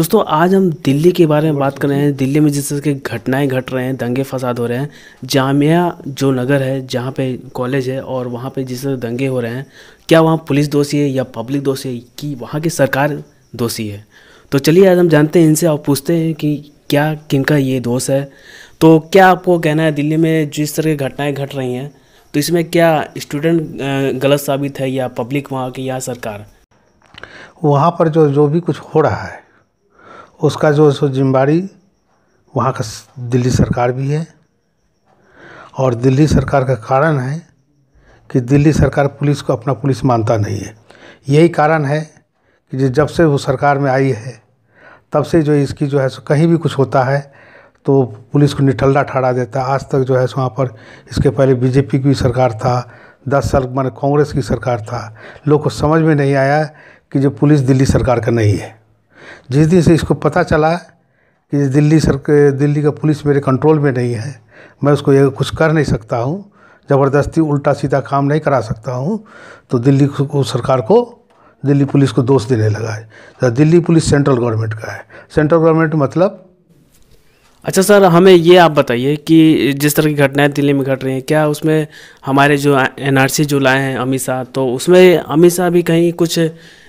दोस्तों आज हम दिल्ली के बारे में बात कर रहे हैं दिल्ली में जिस तरह के घटनाएं घट रहे हैं दंगे फसाद हो रहे हैं जामिया जो नगर है जहाँ पे कॉलेज है और वहाँ पे जिस तरह दंगे हो रहे हैं क्या वहाँ पुलिस दोषी है या पब्लिक दोषी है कि वहाँ की सरकार दोषी है तो चलिए आज हम जानते हैं इनसे और पूछते हैं कि क्या किनका ये दोष है तो क्या आपको कहना है दिल्ली में जिस तरह की घटनाएँ घट रही हैं तो इसमें क्या स्टूडेंट गलत साबित है या पब्लिक वहाँ की या सरकार वहाँ पर जो जो भी कुछ हो रहा है उसका जो सो जिम्मेवारी वहाँ का दिल्ली सरकार भी है और दिल्ली सरकार का कारण है कि दिल्ली सरकार पुलिस को अपना पुलिस मानता नहीं है यही कारण है कि जब से वो सरकार में आई है तब से जो इसकी जो है सो कहीं भी कुछ होता है तो पुलिस को निठल्ला ठहरा देता है आज तक जो है सो वहाँ पर इसके पहले बीजेपी की सरकार था दस साल मान कांग्रेस की सरकार था लोग को समझ में नहीं आया कि जो पुलिस दिल्ली सरकार का नहीं है जिस दिन से इसको पता चला कि दिल्ली सर दिल्ली का पुलिस मेरे कंट्रोल में नहीं है मैं उसको ये कुछ कर नहीं सकता हूँ ज़बरदस्ती उल्टा सीधा काम नहीं करा सकता हूँ तो दिल्ली को सरकार को दिल्ली पुलिस को दोष देने लगा है तो दिल्ली पुलिस सेंट्रल गवर्नमेंट का है सेंट्रल गवर्नमेंट मतलब अच्छा सर हमें ये आप बताइए कि जिस तरह की घटनाएं दिल्ली में घट रही हैं क्या उसमें हमारे जो एनआरसी जो लाए हैं अमित शाह तो उसमें अमित शाह भी कहीं कुछ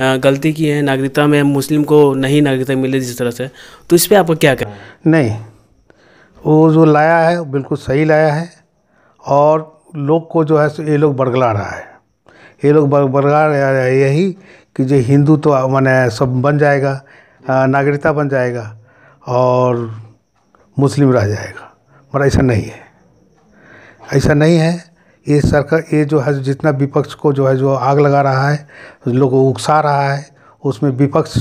गलती की है नागरिकता में मुस्लिम को नहीं नागरिकता मिले जिस तरह से तो इस पर आपको क्या कहें नहीं वो जो लाया है बिल्कुल सही लाया है और लोग को जो है ये लोग बरगला रहा है ये लोग बरगला रहा है यही कि जो हिंदू तो मैंने सब बन जाएगा नागरिकता बन जाएगा और मुस्लिम रह जाएगा मगर ऐसा नहीं है ऐसा नहीं है ये सरकार ये जो है जितना विपक्ष को जो है जो आग लगा रहा है लोगों को उकसा रहा है उसमें विपक्ष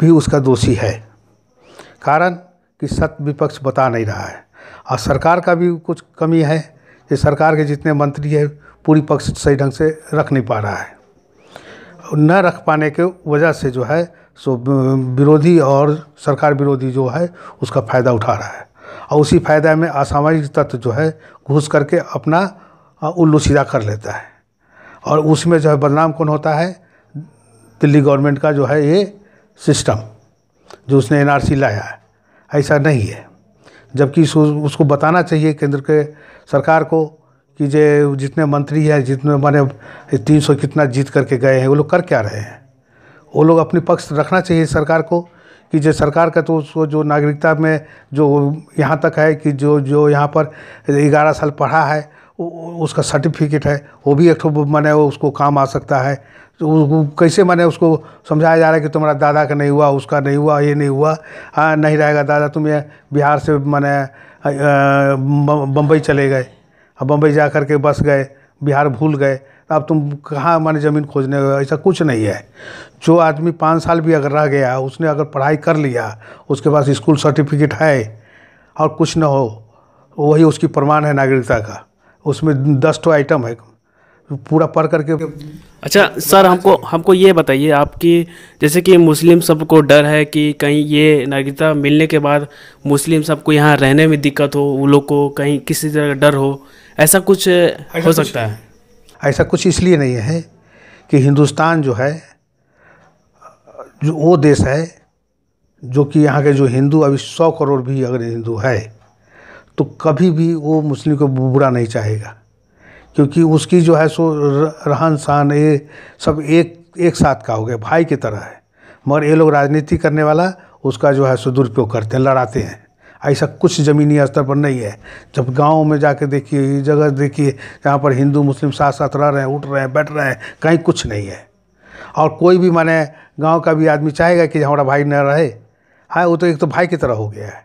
भी उसका दोषी है कारण कि सत्य विपक्ष बता नहीं रहा है और सरकार का भी कुछ कमी है कि सरकार के जितने मंत्री है पूरी पक्ष सही ढंग से रख नहीं पा रहा है न रख पाने के वजह से जो है सो विरोधी और सरकार विरोधी जो है उसका फ़ायदा उठा रहा है और उसी फायदा में असामाजिक तत्व जो है घुस करके अपना और हाँ, उल्लू सीधा कर लेता है और उसमें जो है बदनाम कौन होता है दिल्ली गवर्नमेंट का जो है ये सिस्टम जो उसने एनआरसी लाया है ऐसा नहीं है जबकि उसको बताना चाहिए केंद्र के सरकार को कि जे जितने मंत्री हैं जितने माने तीन सौ कितना जीत करके गए हैं वो लोग कर क्या रहे हैं वो लोग अपनी पक्ष रखना चाहिए सरकार को कि जो सरकार का तो उसको जो नागरिकता में जो यहाँ तक है कि जो जो यहाँ पर ग्यारह साल पढ़ा है उसका सर्टिफिकेट है वो भी एक माने उसको काम आ सकता है तो कैसे माने उसको समझाया जा रहा है कि तुम्हारा दादा का नहीं हुआ उसका नहीं हुआ ये नहीं हुआ हाँ नहीं रहेगा दादा तुम ये बिहार से माने बम्बई चले गए अब बम्बई जा करके बस गए बिहार भूल गए अब तुम कहाँ माने ज़मीन खोजने गए ऐसा कुछ नहीं है जो आदमी पाँच साल भी अगर रह गया उसने अगर पढ़ाई कर लिया उसके पास स्कूल सर्टिफिकेट है और कुछ ना हो वही उसकी प्रमाण है नागरिकता का उसमें दस टो आइटम है पूरा पढ़ करके अच्छा सर हमको हमको ये बताइए आपकी जैसे कि मुस्लिम सबको डर है कि कहीं ये नागरिकता मिलने के बाद मुस्लिम सबको यहाँ रहने में दिक्कत हो उन लोग को कहीं किसी तरह का डर हो ऐसा कुछ ऐसा हो सकता है ऐसा कुछ इसलिए नहीं है कि हिंदुस्तान जो है जो वो देश है जो कि यहाँ के जो हिंदू अभी सौ करोड़ भी अगर हिंदू है तो कभी भी वो मुस्लिम को बुरा नहीं चाहेगा क्योंकि उसकी जो है सो रहन सहन ये सब एक एक साथ का हो गया भाई की तरह है मगर ये लोग राजनीति करने वाला उसका जो है सो दुरुपयोग करते हैं लड़ाते हैं ऐसा कुछ ज़मीनी स्तर पर नहीं है जब गाँव में जाके देखिए जगह देखिए जहाँ पर हिंदू मुस्लिम साथ साथ रह रहे हैं उठ रहे हैं बैठ रहे हैं कहीं कुछ नहीं है और कोई भी माने गांव का भी आदमी चाहेगा कि हमारा भाई न रहे हाँ वो तो एक तो भाई की तरह हो गया है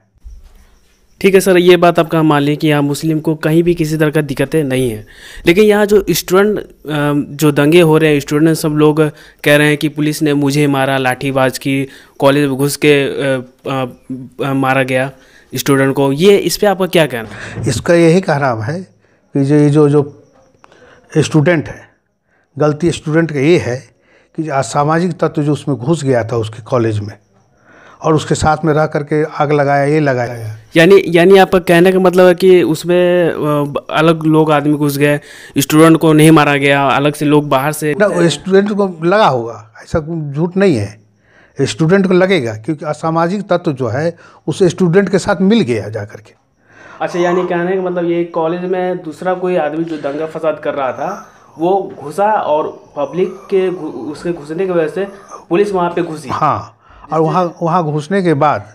ठीक है सर ये बात आपका मान लें कि यहाँ मुस्लिम को कहीं भी किसी तरह का दिक्कतें नहीं है लेकिन यहाँ जो स्टूडेंट जो दंगे हो रहे हैं स्टूडेंट सब लोग कह रहे हैं कि पुलिस ने मुझे मारा लाठीबाज की कॉलेज में घुस के आ, आ, मारा गया स्टूडेंट को ये इस पर आपका क्या कहना इसका यही कहना है कि जो ये जो जो स्टूडेंट है गलती स्टूडेंट का ये है कि असामाजिक तत्व जो उसमें घुस गया था उसके कॉलेज में और उसके साथ में रह करके आग लगाया ये लगाया यानी यानी आपका कहने का मतलब है कि उसमें अलग लोग आदमी घुस गए स्टूडेंट को नहीं मारा गया अलग से लोग बाहर से ना स्टूडेंट को लगा होगा ऐसा झूठ नहीं है स्टूडेंट को लगेगा क्योंकि असामाजिक तत्व जो है उस स्टूडेंट के साथ मिल गया जा करके अच्छा यानी कहने का मतलब ये कॉलेज में दूसरा कोई आदमी जो दंगा फसाद कर रहा था वो घुसा और पब्लिक के उसके घुसने की वजह से पुलिस वहाँ पे घुसी हाँ और वहाँ वहाँ घुसने के बाद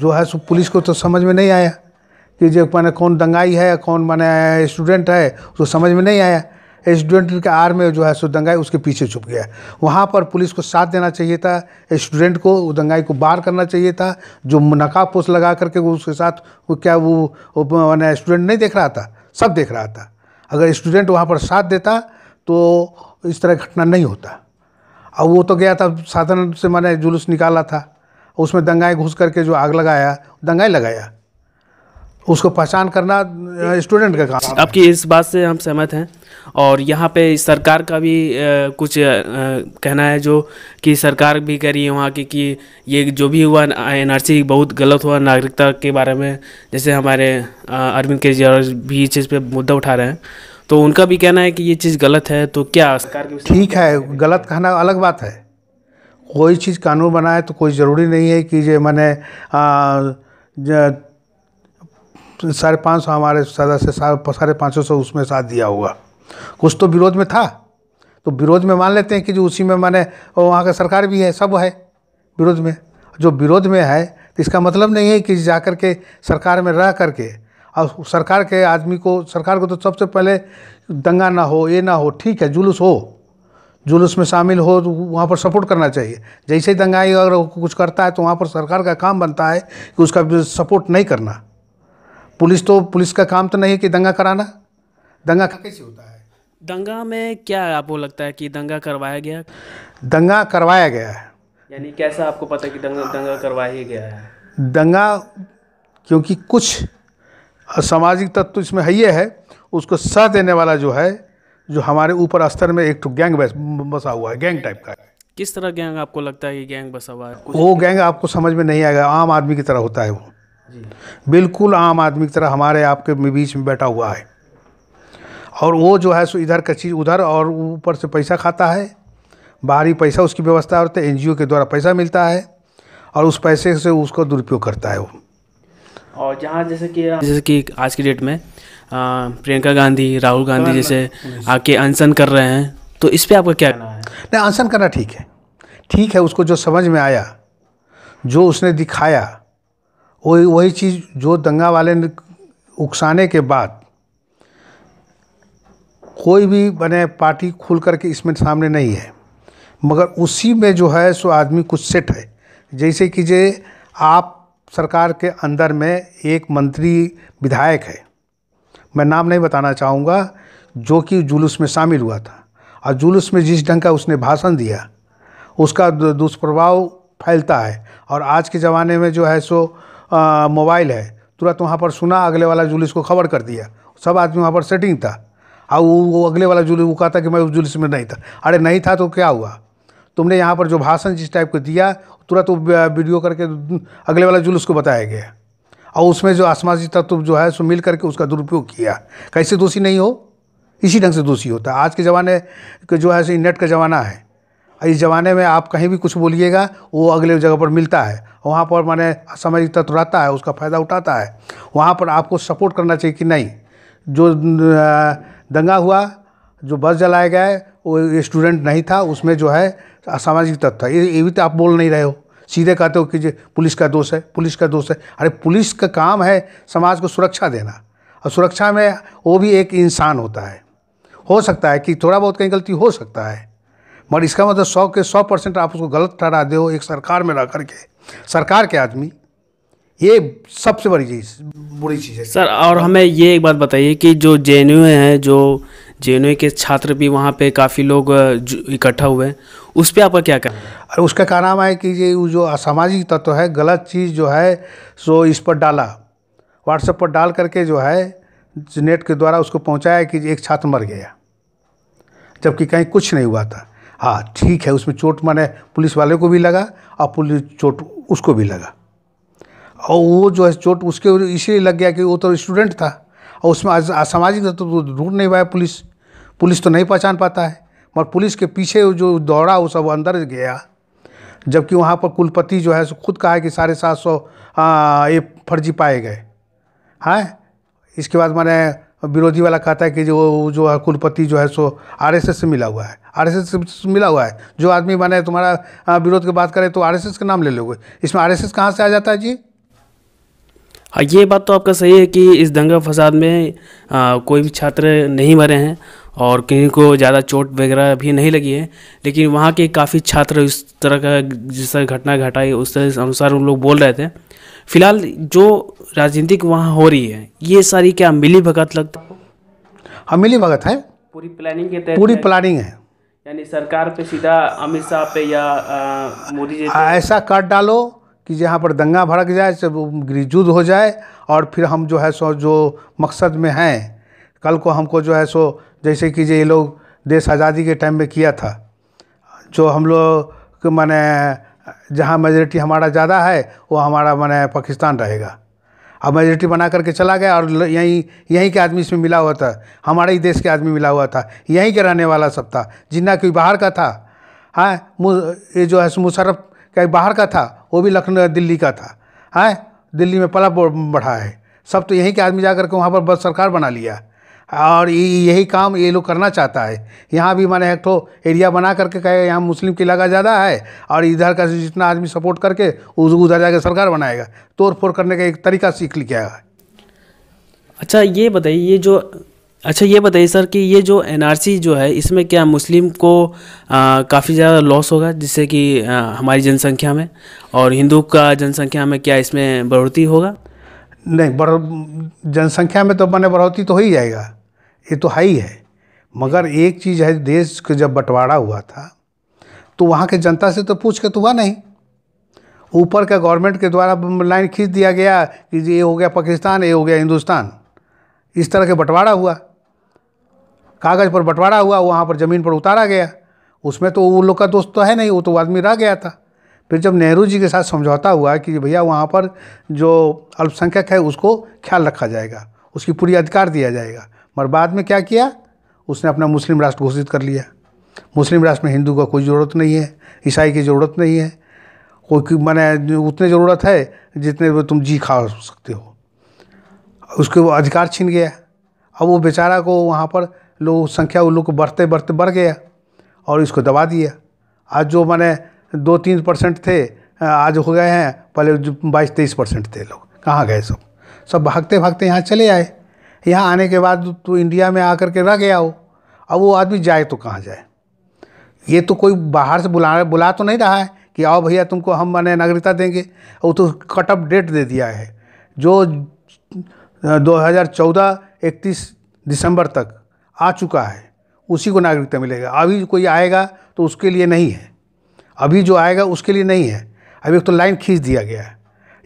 जो है सो पुलिस को तो समझ में नहीं आया कि जो मैंने कौन दंगाई है कौन मैंने स्टूडेंट है उसको तो समझ में नहीं आया स्टूडेंट के आर में जो है सो दंगाई उसके पीछे छुप गया वहाँ पर पुलिस को साथ देना चाहिए था स्टूडेंट को दंगाई को बाहर करना चाहिए था जो नकाबपोश लगा करके वो उसके साथ वो क्या वो मैंने स्टूडेंट नहीं देख रहा था सब देख रहा था अगर स्टूडेंट वहाँ पर साथ देता तो इस तरह घटना नहीं होता और वो तो गया था साधन से मैंने जुलूस निकाला था उसमें दंगाई घुस करके जो आग लगाया दंगाई लगाया उसको पहचान करना स्टूडेंट का काम आपकी इस बात से हम सहमत हैं और यहाँ पे सरकार का भी आ, कुछ आ, कहना है जो कि सरकार भी कह रही है वहाँ की कि ये जो भी हुआ एनआरसी बहुत गलत हुआ नागरिकता के बारे में जैसे हमारे अरविंद केजरीवाल भी इस चीज़ पर मुद्दा उठा रहे हैं तो उनका भी कहना है कि ये चीज़ गलत है तो क्या ठीक है गलत कहना अलग बात है कोई चीज़ कानून बनाए तो कोई ज़रूरी नहीं है कि जो मैंने साढ़े पाँच सौ हमारे सदस्य साढ़े पाँच सौ उसमें साथ दिया होगा कुछ तो विरोध में था तो विरोध में मान लेते हैं कि जो उसी में मैंने वहाँ का सरकार भी है सब है विरोध में जो विरोध में है तो इसका मतलब नहीं है कि जा कर के सरकार में रह करके और सरकार के आदमी को सरकार को तो सबसे पहले दंगा ना हो ये ना हो ठीक है जुलूस हो जुलूस में शामिल हो तो वहाँ पर सपोर्ट करना चाहिए जैसे ही दंगाई अगर कुछ करता है तो वहाँ पर सरकार का काम बनता है कि उसका सपोर्ट नहीं करना पुलिस तो पुलिस का काम तो नहीं है कि दंगा कराना दंगा कैसे होता है दंगा में क्या आपको लगता है कि दंगा करवाया गया दंगा करवाया गया है यानी कैसा आपको पता है कि दंगा दंगा करवाया गया है दंगा क्योंकि कुछ सामाजिक तत्व इसमें है ये है उसको सह देने वाला जो है जो हमारे ऊपर स्तर में एक तो गैंग बसा हुआ है गैंग टाइप का है किस तरह गैंग आपको लगता है कि गैंग बसा हुआ है वो गैंग आपको समझ में नहीं आएगा आम आदमी की तरह होता है वो बिल्कुल आम आदमी की तरह हमारे आपके बीच में बैठा हुआ है और वो जो है सो इधर का चीज़ उधर और ऊपर से पैसा खाता है बाहरी पैसा उसकी व्यवस्था होती है एन के द्वारा पैसा मिलता है और उस पैसे से उसको दुरुपयोग करता है वो और जहाँ जैसे कि जैसे कि आज की डेट में प्रियंका गांधी राहुल गांधी जैसे आके अनशन कर रहे हैं तो इस पर आपका क्या कहना है नहीं अनशन करना ठीक है ठीक है उसको जो समझ में आया जो उसने दिखाया वही वही चीज़ जो दंगा वाले ने उकसाने के बाद कोई भी मैंने पार्टी खुल करके इसमें सामने नहीं है मगर उसी में जो है सो आदमी कुछ सेट है जैसे कि जे आप सरकार के अंदर में एक मंत्री विधायक है मैं नाम नहीं बताना चाहूँगा जो कि जुलूस में शामिल हुआ था और जुलूस में जिस ढंग का उसने भाषण दिया उसका दुष्प्रभाव फैलता है और आज के ज़माने में जो है सो मोबाइल है तुरंत वहाँ पर सुना अगले वाला जुलूस को खबर कर दिया सब आदमी वहाँ पर सेटिंग था और वो अगले वाला जुलूस वो कहता कि मैं उस जुलूस में नहीं था अरे नहीं था तो क्या हुआ तुमने यहाँ पर जो भाषण जिस टाइप को दिया तुरंत वो वीडियो करके अगले वाला जुलूस को बताया गया और उसमें जो आसमाजी तत्व जो है सो मिल करके उसका दुरुपयोग किया कैसे दोषी नहीं हो इसी ढंग से दोषी होता है आज के ज़माने के जो है सो नेट का ज़माना है इस ज़माने में आप कहीं भी कुछ बोलिएगा वो अगले जगह पर मिलता है वहाँ पर माने सामाजिक तत्व रहता है उसका फ़ायदा उठाता है वहाँ पर आपको सपोर्ट करना चाहिए कि नहीं जो दंगा हुआ जो बस जलाए गए वो स्टूडेंट नहीं था उसमें जो है असामाजिक तत्व था ये ये भी तो आप बोल नहीं रहे हो सीधे कहते हो कि जो पुलिस का दोष है पुलिस का दोष है अरे पुलिस का काम है समाज को सुरक्षा देना और सुरक्षा में वो भी एक इंसान होता है हो सकता है कि थोड़ा बहुत कहीं गलती हो सकता है मगर इसका मतलब सौ के सौ परसेंट आप उसको गलत ठहरा दे हो एक सरकार में रह करके सरकार के आदमी ये सबसे बड़ी चीज़ बुरी चीज़ है सर और हमें ये एक बात बताइए कि जो जे हैं जो जे के छात्र भी वहाँ पे काफ़ी लोग इकट्ठा हुए हैं उस पर आपका क्या कहना और उसका कहना है कि ये जो असामाजिक तत्व तो है गलत चीज़ जो है सो इस पर डाला व्हाट्सएप पर डाल करके जो है नेट के द्वारा उसको पहुँचाया कि एक छात्र मर गया जबकि कहीं कुछ नहीं हुआ था हाँ ठीक है उसमें चोट माने पुलिस वाले को भी लगा और पुलिस चोट उसको भी लगा और वो जो है चोट उसके इसीलिए लग गया कि वो तो स्टूडेंट था और उसमें असामाजिक तत्व तो ढूंढ नहीं पाया पुलिस पुलिस तो नहीं पहचान पाता है मगर पुलिस के पीछे जो दौड़ा वो सब अंदर गया जबकि वहाँ पर कुलपति जो है सो खुद कहा है कि साढ़े सात सौ ये फर्जी पाए गए हैं हाँ? इसके बाद मैंने विरोधी वाला कहता है कि जो जो है कुलपति जो है सो आरएसएस से मिला हुआ है आरएसएस से मिला हुआ है जो आदमी माने तुम्हारा विरोध की बात करें तो आरएसएस का नाम ले लोगे इसमें आरएसएस कहाँ से आ जाता है जी हाँ ये बात तो आपका सही है कि इस दंगा फसाद में आ, कोई भी छात्र नहीं मरे हैं और किसी को ज़्यादा चोट वगैरह भी नहीं लगी है लेकिन वहाँ के काफ़ी छात्र इस तरह का जिस तरह घटना घटाई उस तरह अनुसार उन लोग बोल रहे थे फिलहाल जो राजनीतिक वहाँ हो रही है ये सारी क्या मिली भगत लगता हाँ मिली भगत है पूरी प्लानिंग के तहत पूरी प्लानिंग है यानी सरकार पे सीधा अमित शाह पे या मोदी जी ऐसा काट डालो कि जहाँ पर दंगा भड़क जाए गिरिजुद हो जाए और फिर हम जो है सो जो मकसद में हैं कल को हमको जो है सो जैसे कि ये लोग देश आज़ादी के टाइम में किया था जो हम लोग माने जहाँ मेजोरिटी हमारा ज़्यादा है वो हमारा माने पाकिस्तान रहेगा अब मेजोरिटी बना करके चला गया और यहीं यहीं के आदमी इसमें मिला हुआ था हमारे ही देश के आदमी मिला हुआ था यहीं के रहने वाला सब था जिन्ना कोई बाहर का था हाँ ये जो है मुशरफ का बाहर का था वो भी लखनऊ दिल्ली का था हाँ दिल्ली में पला बढ़ा है सब तो यहीं के आदमी जा करके वहाँ पर बस सरकार बना लिया और यही काम ये लोग करना चाहता है यहाँ भी मैंने एक तो एरिया बना करके कहे यहाँ मुस्लिम की लगा ज़्यादा है और इधर का जितना आदमी सपोर्ट करके उस उधर जाकर सरकार बनाएगा तोड़ फोड़ करने का एक तरीका सीख लिया है अच्छा ये बताइए ये जो अच्छा ये बताइए सर कि ये जो एनआरसी जो है इसमें क्या मुस्लिम को काफ़ी ज़्यादा लॉस होगा जिससे कि आ, हमारी जनसंख्या में और हिंदू का जनसंख्या में क्या इसमें बढ़ोतरी होगा नहीं बढ़ जनसंख्या में तो मैंने बढ़ोतरी तो हो ही जाएगा ये तो हाई है मगर एक चीज़ है देश का जब बंटवारा हुआ था तो वहाँ के जनता से तो पूछ के तो हुआ नहीं ऊपर का गवर्नमेंट के द्वारा लाइन खींच दिया गया कि ये हो गया पाकिस्तान ये हो गया हिंदुस्तान इस तरह के बंटवारा हुआ कागज़ पर बंटवारा हुआ वहाँ पर ज़मीन पर उतारा गया उसमें तो वो लोग का दोस्त तो है नहीं वो तो आदमी रह गया था फिर जब नेहरू जी के साथ समझौता हुआ कि भैया वहाँ पर जो अल्पसंख्यक है उसको ख्याल रखा जाएगा उसकी पूरी अधिकार दिया जाएगा मगर बाद में क्या किया उसने अपना मुस्लिम राष्ट्र घोषित कर लिया मुस्लिम राष्ट्र में हिंदू का कोई ज़रूरत नहीं है ईसाई की ज़रूरत नहीं है कोई मैंने उतने ज़रूरत है जितने तुम जी खा सकते हो उसके वो अधिकार छीन गया अब वो बेचारा को वहाँ पर लोग संख्या उन लोग को बढ़ते बढ़ते बढ़ गया और इसको दबा दिया आज जो मैंने दो तीन परसेंट थे आज हो गए हैं पहले बाईस तेईस परसेंट थे लोग कहाँ गए सब सब भागते भागते यहाँ चले आए यहाँ आने के बाद तो इंडिया में आकर के रह गया हो अब वो आदमी जाए तो कहाँ जाए ये तो कोई बाहर से बुला बुला तो नहीं रहा है कि आओ भैया तुमको हम मैंने नागरिकता देंगे वो तो कट ऑफ डेट दे दिया है जो 2014 31 दिसंबर तक आ चुका है उसी को नागरिकता मिलेगा अभी कोई आएगा तो उसके लिए नहीं है अभी जो आएगा उसके लिए नहीं है अभी एक तो लाइन खींच दिया गया है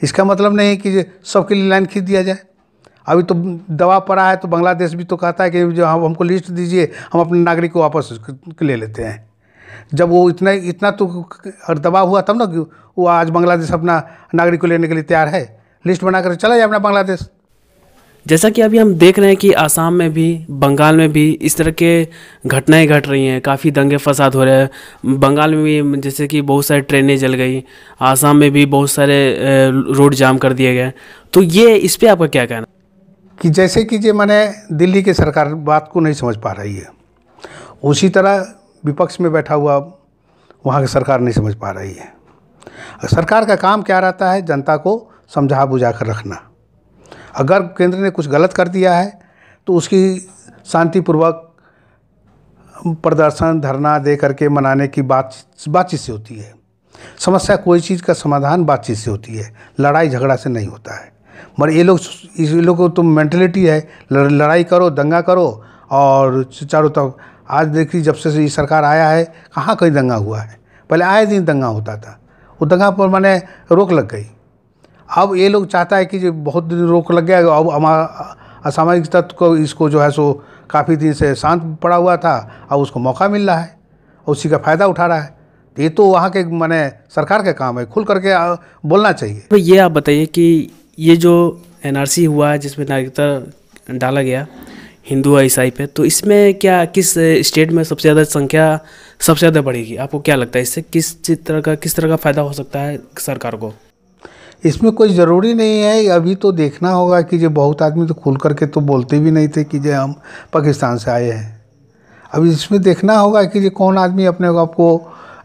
इसका मतलब नहीं है कि सबके लिए लाइन खींच दिया जाए अभी तो दवा पड़ा है तो बांग्लादेश भी तो कहता है कि जो हम हमको लिस्ट दीजिए हम अपने नागरिक को वापस ले लेते हैं जब वो इतना इतना तो दबाव हुआ तब ना वो आज बांग्लादेश अपना नागरिक को लेने के लिए तैयार है लिस्ट बनाकर चला जाए अपना बांग्लादेश जैसा कि अभी हम देख रहे हैं कि आसाम में भी बंगाल में भी इस तरह के घटनाएं घट रही हैं काफ़ी दंगे फसाद हो रहे हैं बंगाल में भी जैसे कि बहुत सारी ट्रेनें जल गई आसाम में भी बहुत सारे रोड जाम कर दिए गए तो ये इस पर आपका क्या कहना कि जैसे कि जे मैंने दिल्ली की सरकार बात को नहीं समझ पा रही है उसी तरह विपक्ष में बैठा हुआ वहाँ की सरकार नहीं समझ पा रही है सरकार का काम क्या रहता है जनता को समझा बुझा कर रखना अगर केंद्र ने कुछ गलत कर दिया है तो उसकी शांतिपूर्वक प्रदर्शन धरना दे करके मनाने की बात बातचीत से होती है समस्या कोई चीज़ का समाधान बातचीत से होती है लड़ाई झगड़ा से नहीं होता है मगर ये लोग इस लोग को तो मैंटेलिटी है लड़ाई करो दंगा करो और चारों तरफ आज देखिए जब से ये सरकार आया है कहाँ कहीं दंगा हुआ है पहले आए दिन दंगा होता था वो दंगा पर मैंने रोक लग गई अब ये लोग चाहता है कि जो बहुत दिन रोक लग गया अब हमारा असामाजिक तत्व को इसको जो है सो काफ़ी दिन से शांत पड़ा हुआ था अब उसको मौका मिल रहा है उसी का फ़ायदा उठा रहा है ये तो वहाँ के मैंने सरकार का काम है खुल करके बोलना चाहिए तो ये आप बताइए कि ये जो एनआरसी हुआ है जिसमें नागरिकता डाला गया हिंदू और ईसाई पे तो इसमें क्या किस स्टेट में सबसे ज़्यादा संख्या सबसे ज़्यादा बढ़ेगी आपको क्या लगता है इससे किस तरह का किस तरह का फ़ायदा हो सकता है सरकार को इसमें कोई ज़रूरी नहीं है अभी तो देखना होगा कि जो बहुत आदमी तो खुल करके तो बोलते भी नहीं थे कि जो हम पाकिस्तान से आए हैं अब इसमें देखना होगा कि जो कौन आदमी अपने आप को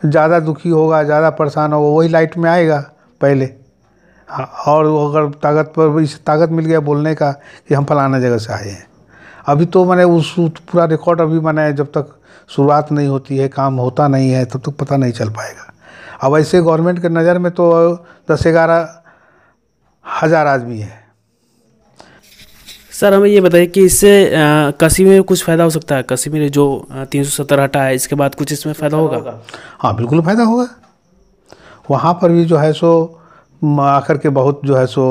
ज़्यादा दुखी होगा ज़्यादा परेशान होगा वही लाइट में आएगा पहले और अगर ताकत पर इस ताकत मिल गया बोलने का कि हम फलाना जगह से आए हैं अभी तो मैंने उस पूरा रिकॉर्ड अभी मैंने जब तक शुरुआत नहीं होती है काम होता नहीं है तब तो तक तो पता नहीं चल पाएगा अब ऐसे गवर्नमेंट के नज़र में तो दस ग्यारह हज़ार आदमी है सर हमें ये बताइए कि इससे कसी में कुछ फ़ायदा हो सकता है कसी में जो तीन सौ सत्तर हटा है इसके बाद कुछ इसमें फ़ायदा होगा हाँ बिल्कुल फ़ायदा होगा वहाँ पर भी जो है सो आकर के बहुत जो है सो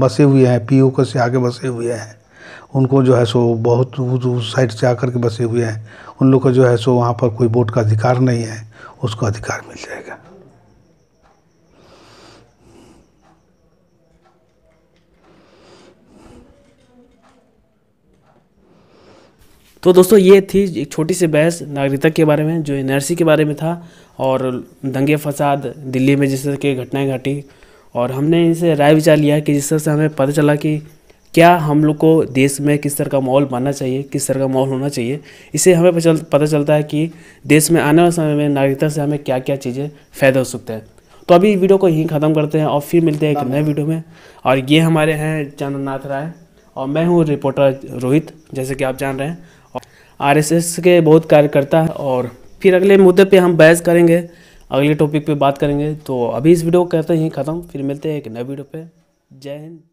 बसे हुए हैं पी को से आगे बसे हुए हैं उनको जो है सो बहुत उस साइड से आकर के बसे हुए हैं उन लोग को जो है सो वहाँ पर कोई वोट का अधिकार नहीं है उसको अधिकार मिल जाएगा तो दोस्तों ये थी एक छोटी सी बहस नागरिकता के बारे में जो एनआरसी के बारे में था और दंगे फसाद दिल्ली में जिस तरह की घटनाएँ घटी और हमने इनसे राय विचार लिया कि जिस तरह से हमें पता चला कि क्या हम लोग को देश में किस तरह का माहौल बनना चाहिए किस तरह का माहौल होना चाहिए इसे हमें पता चलता है कि देश में आने वाले समय में नागरिकता से हमें क्या क्या चीज़ें फ़ायदा हो सकते हैं तो अभी वीडियो को यहीं ख़त्म करते हैं और फिर मिलते हैं एक नए वीडियो में और ये हमारे हैं चंद्रनाथ राय और मैं हूँ रिपोर्टर रोहित जैसे कि आप जान रहे हैं और आरएसएस के बहुत कार्यकर्ता और फिर अगले मुद्दे पर हम बहस करेंगे अगले टॉपिक पे बात करेंगे तो अभी इस वीडियो को कहते ही ख़त्म फिर मिलते हैं एक नए वीडियो पे जय हिंद